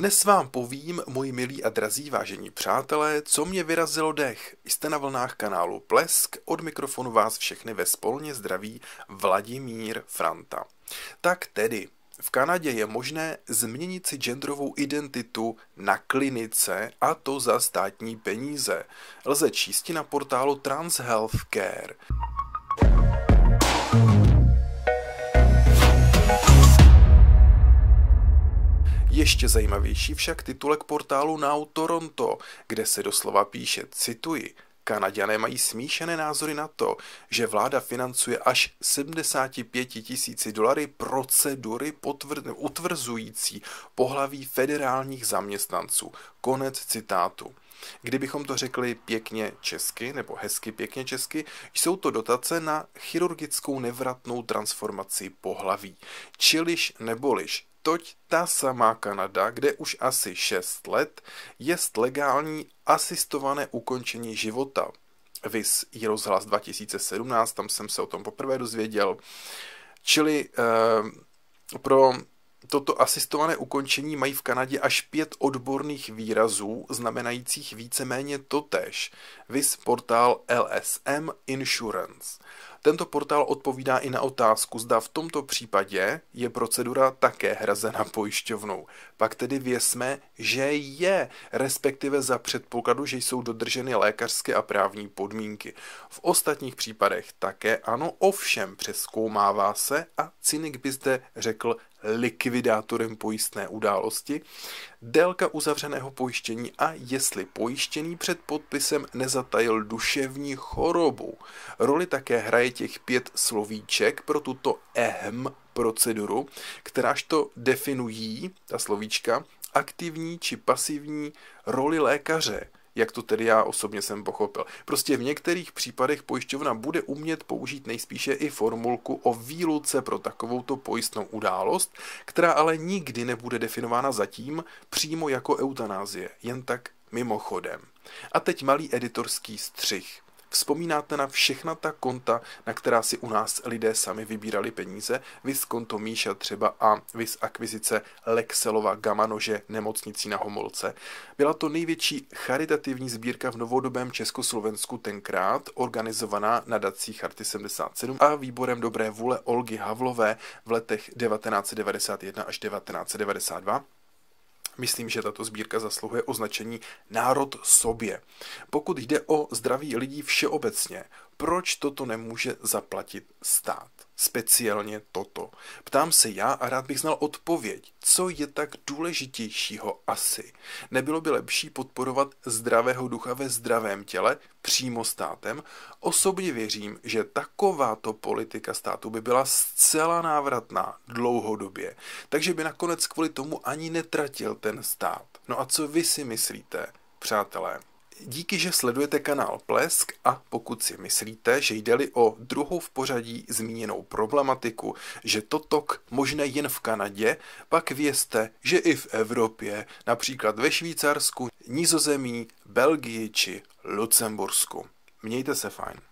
Dnes vám povím, moji milí a drazí vážení přátelé, co mě vyrazilo dech. Jste na vlnách kanálu Plesk, od mikrofonu vás všechny ve spolně zdraví Vladimír Franta. Tak tedy, v Kanadě je možné změnit si genderovou identitu na klinice a to za státní peníze. Lze čísti na portálu Transhealthcare. Care. Ještě zajímavější však titulek portálu Now Toronto, kde se doslova píše, cituji, Kanaděné mají smíšené názory na to, že vláda financuje až 75 tisíci dolary procedury potvr- utvrzující pohlaví federálních zaměstnanců. Konec citátu. Kdybychom to řekli pěkně česky, nebo hezky pěkně česky, jsou to dotace na chirurgickou nevratnou transformaci pohlaví. Čiliš neboliš, toť ta samá Kanada, kde už asi 6 let jest legální asistované ukončení života. Vys i rozhlas 2017, tam jsem se o tom poprvé dozvěděl. Čili eh, pro Toto asistované ukončení mají v Kanadě až pět odborných výrazů, znamenajících víceméně totéž, vys portál LSM Insurance. Tento portál odpovídá i na otázku, zda v tomto případě je procedura také hrazena pojišťovnou. Pak tedy věsme, že je, respektive za předpokladu, že jsou dodrženy lékařské a právní podmínky. V ostatních případech také ano, ovšem přeskoumává se a cynik by zde řekl likvidátorem pojistné události, délka uzavřeného pojištění a jestli pojištěný před podpisem nezatajil duševní chorobu. Roli také hraje těch pět slovíček pro tuto ehm proceduru, kteráž to definují, ta slovíčka, aktivní či pasivní roli lékaře, jak to tedy já osobně jsem pochopil. Prostě v některých případech pojišťovna bude umět použít nejspíše i formulku o výluce pro takovouto pojistnou událost, která ale nikdy nebude definována zatím přímo jako eutanázie, jen tak mimochodem. A teď malý editorský střih. Vzpomínáte na všechna ta konta, na která si u nás lidé sami vybírali peníze, vys konto Míša třeba a vys akvizice Lexelova Gamanože nemocnicí na Homolce. Byla to největší charitativní sbírka v novodobém Československu tenkrát, organizovaná nadací Charty 77 a výborem dobré vůle Olgy Havlové v letech 1991 až 1992 Myslím, že tato sbírka zasluhuje označení národ sobě. Pokud jde o zdraví lidí všeobecně, proč toto nemůže zaplatit stát? speciálně toto? Ptám se já a rád bych znal odpověď. Co je tak důležitějšího asi? Nebylo by lepší podporovat zdravého ducha ve zdravém těle, přímo státem? Osobně věřím, že takováto politika státu by byla zcela návratná dlouhodobě, takže by nakonec kvůli tomu ani netratil ten stát. No a co vy si myslíte, přátelé? Díky, že sledujete kanál Plesk a pokud si myslíte, že jde-li o druhou v pořadí zmíněnou problematiku, že to tok možné jen v Kanadě, pak vězte, že i v Evropě, například ve Švýcarsku, Nizozemí, Belgii či Lucembursku. Mějte se fajn.